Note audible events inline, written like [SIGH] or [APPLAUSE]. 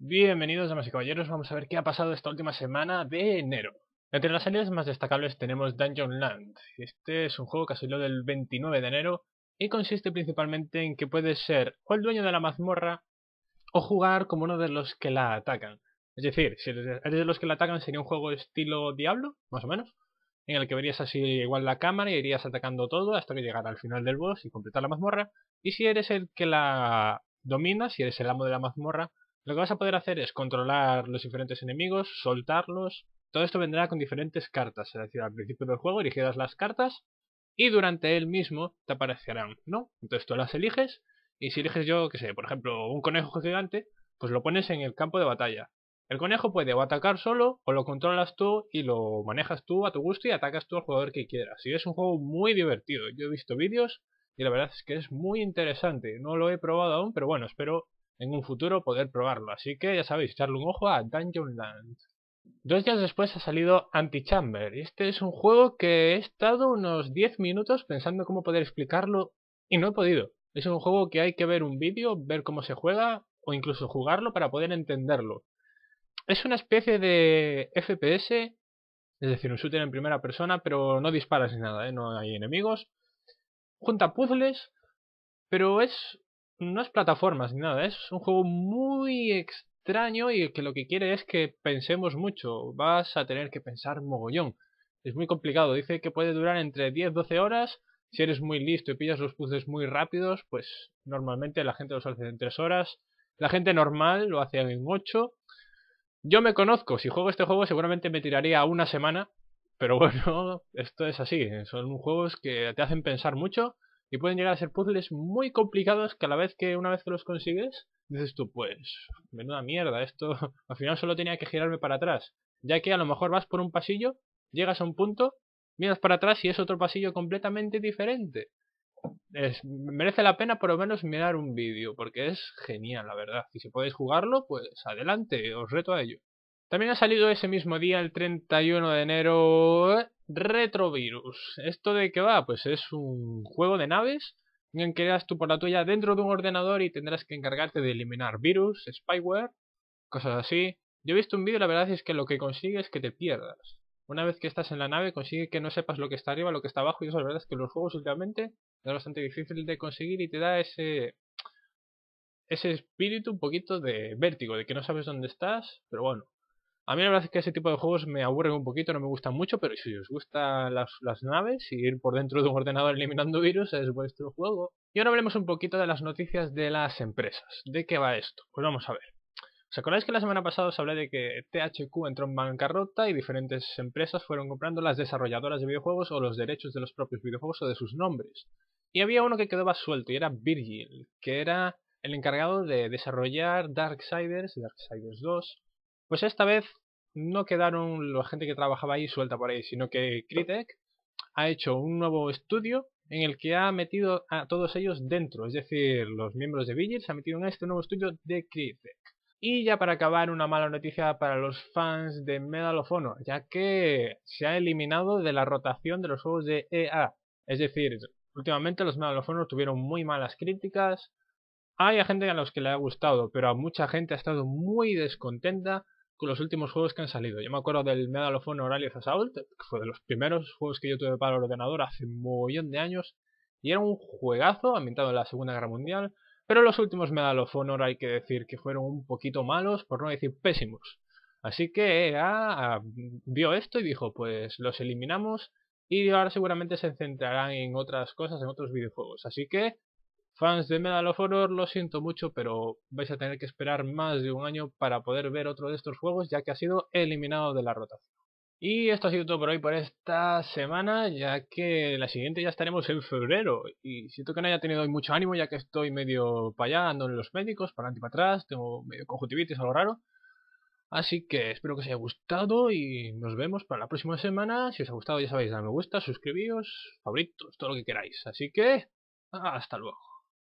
Bienvenidos, damas y caballeros. Vamos a ver qué ha pasado esta última semana de enero. Entre las series más destacables tenemos Dungeon Land. Este es un juego que salió del 29 de enero y consiste principalmente en que puedes ser o el dueño de la mazmorra o jugar como uno de los que la atacan. Es decir, si eres de los que la atacan sería un juego estilo Diablo, más o menos, en el que verías así igual la cámara y irías atacando todo hasta que llegara al final del boss y completar la mazmorra. Y si eres el que la domina, si eres el amo de la mazmorra, lo que vas a poder hacer es controlar los diferentes enemigos, soltarlos. Todo esto vendrá con diferentes cartas, es decir, al principio del juego elegirás las cartas y durante él mismo te aparecerán, ¿no? Entonces tú las eliges y si eliges yo, que sé, por ejemplo, un conejo gigante, pues lo pones en el campo de batalla. El conejo puede o atacar solo o lo controlas tú y lo manejas tú a tu gusto y atacas tú al jugador que quieras. Y es un juego muy divertido. Yo he visto vídeos y la verdad es que es muy interesante. No lo he probado aún, pero bueno, espero en un futuro poder probarlo, así que ya sabéis, echarle un ojo a Dungeon Land. Dos días después ha salido Antichamber, y este es un juego que he estado unos 10 minutos pensando cómo poder explicarlo y no he podido. Es un juego que hay que ver un vídeo, ver cómo se juega o incluso jugarlo para poder entenderlo. Es una especie de FPS, es decir, un shooter en primera persona, pero no disparas ni nada, ¿eh? no hay enemigos. Junta puzzles, pero es no es plataformas ni nada, es un juego muy extraño y que lo que quiere es que pensemos mucho, vas a tener que pensar mogollón. Es muy complicado, dice que puede durar entre 10-12 horas, si eres muy listo y pillas los puces muy rápidos, pues normalmente la gente los hace en 3 horas, la gente normal lo hace en 8. Yo me conozco, si juego este juego seguramente me tiraría una semana, pero [LAUGHS] bueno, esto es así, son juegos que te hacen pensar mucho y pueden llegar a ser puzzles muy complicados que a la vez que una vez que los consigues, dices tú, pues, menuda mierda, esto [LAUGHS] al final solo tenía que girarme para atrás, ya que a lo mejor vas por un pasillo, llegas a un punto, miras para atrás y es otro pasillo completamente diferente. merece la pena por lo menos mirar un vídeo, porque es genial, la verdad. Y si podéis jugarlo, pues adelante, os reto a ello. También ha salido ese mismo día, el 31 de enero, Retrovirus. ¿Esto de qué va? Pues es un juego de naves en que eras tú por la tuya dentro de un ordenador y tendrás que encargarte de eliminar virus, spyware, cosas así. Yo he visto un vídeo y la verdad es que lo que consigue es que te pierdas. Una vez que estás en la nave consigue que no sepas lo que está arriba, lo que está abajo y eso la verdad es que los juegos últimamente es bastante difícil de conseguir y te da ese ese espíritu un poquito de vértigo, de que no sabes dónde estás, pero bueno, a mí la verdad es que ese tipo de juegos me aburren un poquito, no me gustan mucho, pero si os gustan las, naves y ir por dentro de un ordenador [LAUGHS] eliminando virus es vuestro juego. Y ahora hablemos un poquito de las noticias de las empresas. ¿De qué va esto? Pues vamos a ver. ¿Os acordáis que la semana pasada os hablé de que THQ entró en bancarrota y diferentes empresas fueron comprando las desarrolladoras de videojuegos o los derechos de los propios videojuegos o de sus nombres? Y había uno que quedaba suelto y era Virgil, que era el encargado de desarrollar Darksiders, Darksiders 2, pues esta vez no quedaron la gente que trabajaba ahí suelta por ahí, sino que Crytek ha hecho un nuevo estudio en el que ha metido a todos ellos dentro, es decir, los miembros de se han metido en este nuevo estudio de Crytek. Y ya para acabar, una mala noticia para los fans de Medal ya que se ha eliminado de la rotación de los juegos de EA. Es decir, últimamente los Medal tuvieron muy malas críticas. Hay gente a los que le ha gustado, pero a mucha gente ha estado muy descontenta con los últimos juegos que han salido. Yo me acuerdo del Medal of Honor Alias Assault, que fue de los primeros juegos que yo tuve para el ordenador hace un millón de años, y era un juegazo ambientado en la Segunda Guerra Mundial, pero los últimos Medal of Honor hay que decir que fueron un poquito malos, por no decir pésimos. Así que EA ah, vio esto y dijo, pues los eliminamos y ahora seguramente se centrarán en otras cosas, en otros videojuegos. Así que Fans de Medal of Honor, lo siento mucho, pero vais a tener que esperar más de un año para poder ver otro de estos juegos, ya que ha sido eliminado de la rotación. Y esto ha sido todo por hoy, por esta semana, ya que la siguiente ya estaremos en febrero. Y siento que no haya tenido hoy mucho ánimo, ya que estoy medio para allá, en los médicos, para adelante y para atrás, tengo medio conjuntivitis, algo raro. Así que espero que os haya gustado y nos vemos para la próxima semana. Si os ha gustado, ya sabéis, darme me gusta, suscribíos, favoritos, todo lo que queráis. Así que, hasta luego.